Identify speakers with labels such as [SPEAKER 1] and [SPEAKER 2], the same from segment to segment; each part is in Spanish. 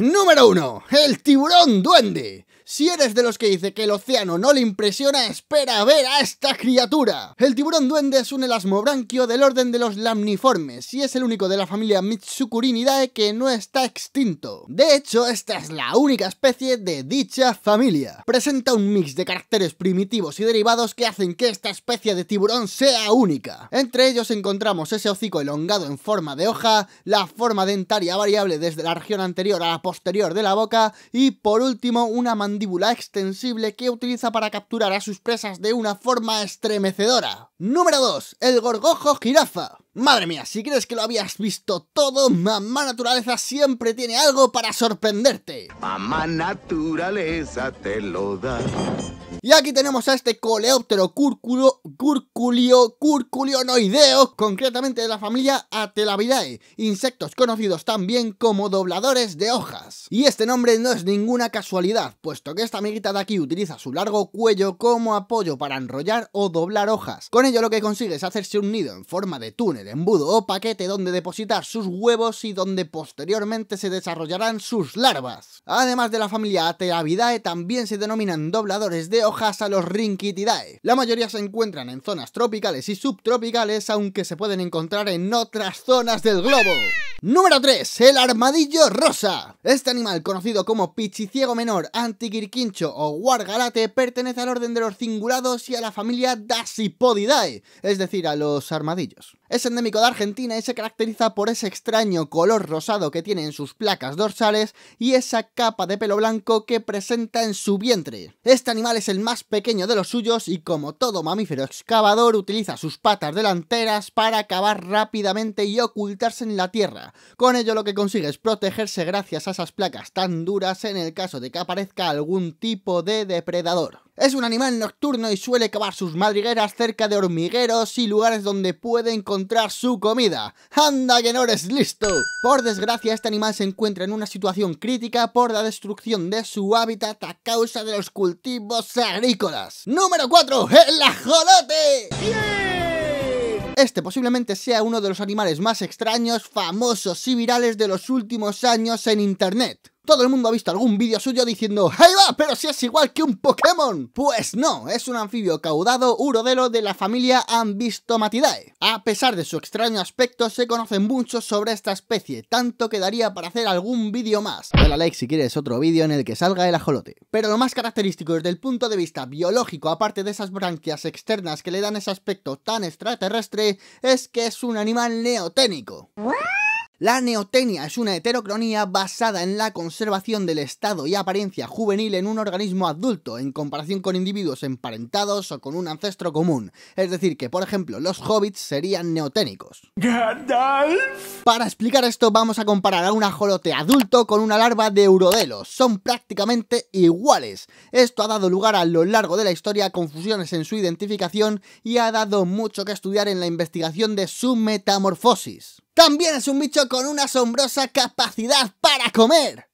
[SPEAKER 1] Número 1. El tiburón duende. Si eres de los que dice que el océano no le impresiona, espera a ver a esta criatura. El tiburón duende es un elasmobranquio del orden de los lamniformes y es el único de la familia Mitsukurinidae que no está extinto. De hecho, esta es la única especie de dicha familia. Presenta un mix de caracteres primitivos y derivados que hacen que esta especie de tiburón sea única. Entre ellos encontramos ese hocico elongado en forma de hoja, la forma dentaria variable desde la región anterior a la posterior de la boca y por último una mandíbula mandíbula extensible que utiliza para capturar a sus presas de una forma estremecedora. Número 2. El gorgojo jirafa. Madre mía, si crees que lo habías visto todo, mamá naturaleza siempre tiene algo para sorprenderte. Mamá naturaleza te lo da. Y aquí tenemos a este coleóptero cúrculo, curculio, curculionoideo, concretamente de la familia Atelavidae, insectos conocidos también como dobladores de hojas. Y este nombre no es ninguna casualidad, puesto que esta amiguita de aquí utiliza su largo cuello como apoyo para enrollar o doblar hojas. Con ello lo que consigue es hacerse un nido en forma de túnel embudo o paquete donde depositar sus huevos y donde posteriormente se desarrollarán sus larvas. Además de la familia Ateavidae, también se denominan dobladores de hojas a los Rinkitidae. La mayoría se encuentran en zonas tropicales y subtropicales, aunque se pueden encontrar en otras zonas del globo. Número 3. El armadillo rosa. Este animal, conocido como pichiciego menor, antiquirquincho o guargalate, pertenece al orden de los cingulados y a la familia Dasipodidae, es decir, a los armadillos. Es endémico de Argentina y se caracteriza por ese extraño color rosado que tiene en sus placas dorsales y esa capa de pelo blanco que presenta en su vientre. Este animal es el más pequeño de los suyos y como todo mamífero excavador utiliza sus patas delanteras para cavar rápidamente y ocultarse en la tierra. Con ello lo que consigue es protegerse gracias a esas placas tan duras en el caso de que aparezca algún tipo de depredador. Es un animal nocturno y suele cavar sus madrigueras cerca de hormigueros y lugares donde puede encontrar su comida. ¡Anda que no eres listo! Por desgracia, este animal se encuentra en una situación crítica por la destrucción de su hábitat a causa de los cultivos agrícolas. ¡Número 4! ¡El ajolote! Este posiblemente sea uno de los animales más extraños, famosos y virales de los últimos años en Internet. Todo el mundo ha visto algún vídeo suyo diciendo ¡Ahí va! ¡Pero si es igual que un Pokémon! Pues no, es un anfibio caudado urodelo de la familia Ambistomatidae. A pesar de su extraño aspecto, se conocen mucho sobre esta especie, tanto que daría para hacer algún vídeo más. Dale a like si quieres otro vídeo en el que salga el ajolote. Pero lo más característico desde el punto de vista biológico, aparte de esas branquias externas que le dan ese aspecto tan extraterrestre, es que es un animal neoténico. La neotenia es una heterocronía basada en la conservación del estado y apariencia juvenil en un organismo adulto en comparación con individuos emparentados o con un ancestro común. Es decir, que por ejemplo los hobbits serían neoténicos. Gandalf. Para explicar esto vamos a comparar a un ajolote adulto con una larva de eurodelos. Son prácticamente iguales. Esto ha dado lugar a lo largo de la historia a confusiones en su identificación y ha dado mucho que estudiar en la investigación de su metamorfosis. También es un bicho con una asombrosa capacidad para comer.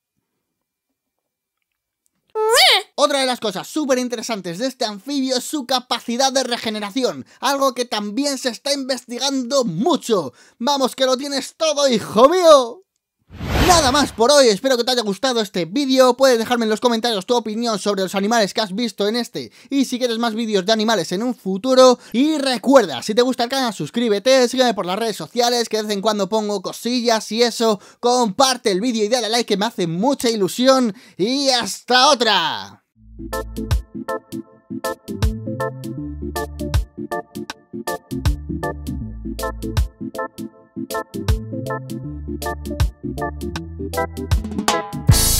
[SPEAKER 1] Otra de las cosas súper interesantes de este anfibio es su capacidad de regeneración, algo que también se está investigando mucho. Vamos que lo tienes todo, hijo mío. Nada más por hoy, espero que te haya gustado este vídeo, puedes dejarme en los comentarios tu opinión sobre los animales que has visto en este y si quieres más vídeos de animales en un futuro y recuerda, si te gusta el canal suscríbete, sígueme por las redes sociales que de vez en cuando pongo cosillas y eso, comparte el vídeo y dale like que me hace mucha ilusión y hasta otra. Thank you.